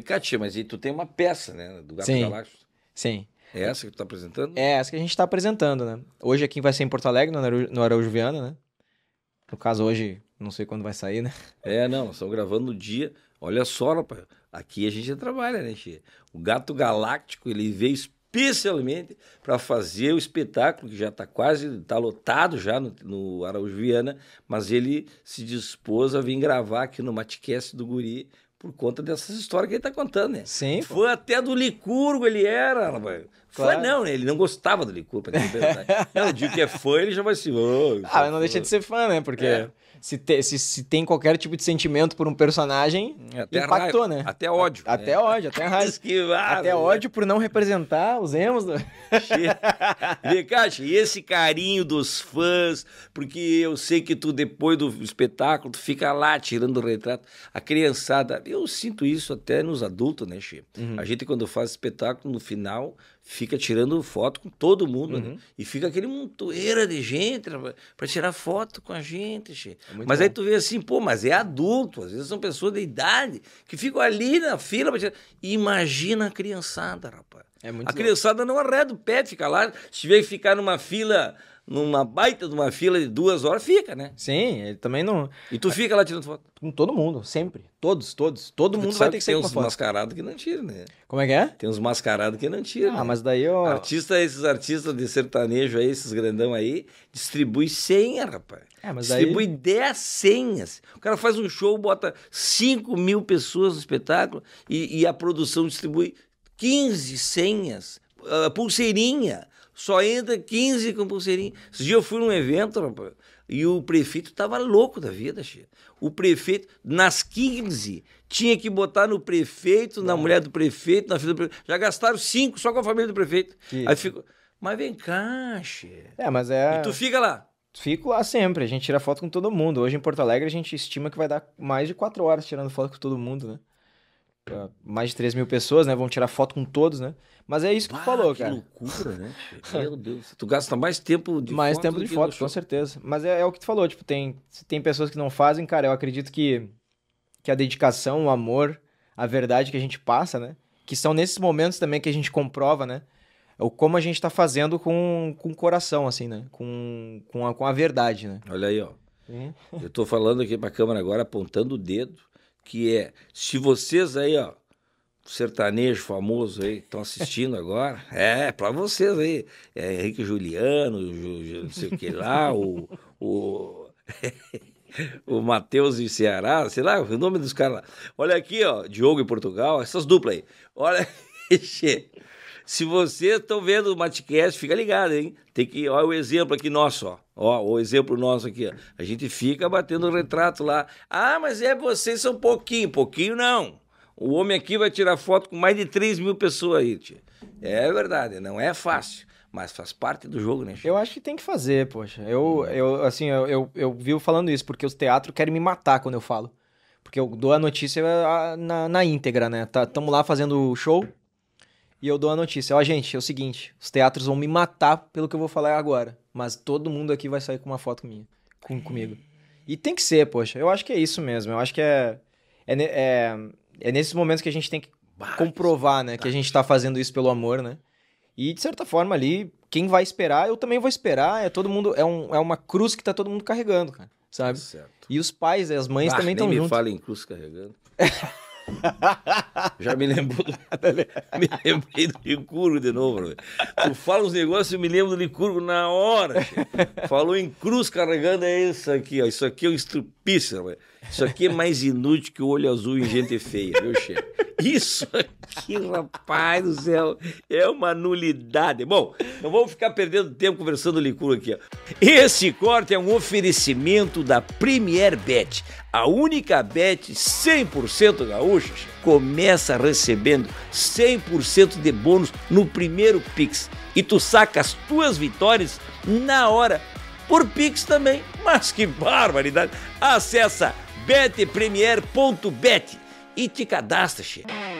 Catia, mas e tu tem uma peça, né? Do Gato Sim. Galáctico. Sim. É essa que tu tá apresentando? É essa que a gente tá apresentando, né? Hoje aqui vai ser em Porto Alegre, no Araújo Viana, né? No caso, hoje, não sei quando vai sair, né? É, não, nós estamos gravando no dia. Olha só, rapaz, aqui a gente trabalha, né, Xê? O Gato Galáctico, ele veio especialmente para fazer o espetáculo, que já está quase, está lotado já no, no Araújo Viana, mas ele se dispôs a vir gravar aqui no Matcast do Guri, por conta dessas histórias que ele está contando, né? Sim. Foi pô. até do Licurgo, ele era, rapaz. Claro. Fã não, né? Ele não gostava do licor né? né? não, eu que é fã, ele já vai se. Assim, oh, ah, mas não deixa de ser fã, né? Porque é. se, te, se, se, tem qualquer tipo de sentimento por um personagem, é, até impactou, né? Até ódio. A, né? Até é. ódio, até raiva. até né? ódio por não representar os emos. Do... Vê, Caixa, e esse carinho dos fãs, porque eu sei que tu, depois do espetáculo, tu fica lá tirando o retrato. A criançada, eu sinto isso até nos adultos, né, Che? Uhum. A gente, quando faz espetáculo, no final, fica tirando foto com todo mundo. Né? Uhum. Né? E fica aquele montoeira de gente para tirar foto com a gente. É mas bom. aí tu vê assim, pô, mas é adulto. Às vezes são pessoas de idade que ficam ali na fila tirar. Imagina a criançada, rapaz. É a criançada não arreda o pé, fica lá. Se tiver que ficar numa fila numa baita de uma fila de duas horas, fica, né? Sim, ele também não. E tu fica lá tirando foto? Com todo mundo, sempre. Todos, todos. Todo mundo vai ter que ser uma foto. Tem uns mascarados que não tiram, né? Como é que é? Tem uns mascarados que não tiram. Ah, né? mas daí eu. Artista, esses artistas de sertanejo aí, esses grandão aí, distribui senha, rapaz. É, mas distribui daí... 10 senhas. O cara faz um show, bota 5 mil pessoas no espetáculo e, e a produção distribui 15 senhas uh, pulseirinha. Só entra 15 com pulseirinha. Esse dia eu fui num evento, rapaz, e o prefeito estava louco da vida, cheio. O prefeito, nas 15, tinha que botar no prefeito, Não. na mulher do prefeito, na filha do prefeito. Já gastaram 5 só com a família do prefeito. Que... Aí ficou. Mas vem cá, che. É, mas é. E tu fica lá. Fico lá sempre, a gente tira foto com todo mundo. Hoje em Porto Alegre a gente estima que vai dar mais de quatro horas tirando foto com todo mundo, né? mais de 3 mil pessoas, né? Vão tirar foto com todos, né? Mas é isso que bah, tu falou, que cara. Que loucura, né? Meu Deus. Tu gasta mais tempo de mais foto. Mais tempo de foto, com certeza. Mas é, é, o que tu falou, tipo, tem, tem pessoas que não fazem, cara. Eu acredito que, que a dedicação, o amor, a verdade que a gente passa, né? Que são nesses momentos também que a gente comprova, né? O como a gente tá fazendo com, com o coração, assim, né? Com, com, a, com a verdade, né? Olha aí, ó. Uhum. Eu tô falando aqui pra câmera agora, apontando o dedo que é, se vocês aí, ó, sertanejo famoso aí, estão assistindo agora, é, para vocês aí, é Henrique Juliano, Ju, Ju, não sei o que lá, o... o... o Matheus em Ceará, sei lá, o nome dos caras lá. Olha aqui, ó, Diogo em Portugal, essas duplas aí. Olha, Se vocês estão tá vendo o Matcast, fica ligado, hein? Tem que. Olha o exemplo aqui nosso, ó. Ó, o exemplo nosso aqui, ó. A gente fica batendo o retrato lá. Ah, mas é, vocês são pouquinho. Pouquinho não. O homem aqui vai tirar foto com mais de 3 mil pessoas aí, tia. É verdade, não é fácil mas faz parte do jogo, né? Eu acho que tem que fazer, poxa. Eu, eu assim, eu, eu, eu vivo falando isso, porque os teatros querem me matar quando eu falo. Porque eu dou a notícia ah, na, na íntegra, né? Tá, tamo lá fazendo o show, e eu dou a notícia. Ó, gente, é o seguinte, os teatros vão me matar pelo que eu vou falar agora, mas todo mundo aqui vai sair com uma foto minha, com, comigo. E tem que ser, poxa, eu acho que é isso mesmo, eu acho que é, é, é, é nesses momentos que a gente tem que comprovar, né, que a gente está fazendo isso pelo amor, né? E de certa forma ali, quem vai esperar, eu também vou esperar, é todo mundo, é, um, é uma cruz que tá todo mundo carregando, cara, sabe? Certo. E os pais, as mães bah, também estão junto. fala falem cruz carregando. Já me lembro do... Né? Me lembrei do Licurgo de novo, velho. Né? Tu fala uns negócios, e me lembro do Licurgo na hora. Falou em cruz carregando, é isso aqui, ó. Isso aqui é um estrupício, velho. Né? Isso aqui é mais inútil que o olho azul em gente feia, viu, chefe? Isso aqui, rapaz do céu, é uma nulidade. Bom, não vamos ficar perdendo tempo conversando licura aqui. Esse corte é um oferecimento da Premier Bet, a única bet 100% gaúcha. Começa recebendo 100% de bônus no primeiro Pix e tu saca as tuas vitórias na hora por Pix também. Mas que barbaridade! Acessa betpremier.bet e te cadastra, chefe.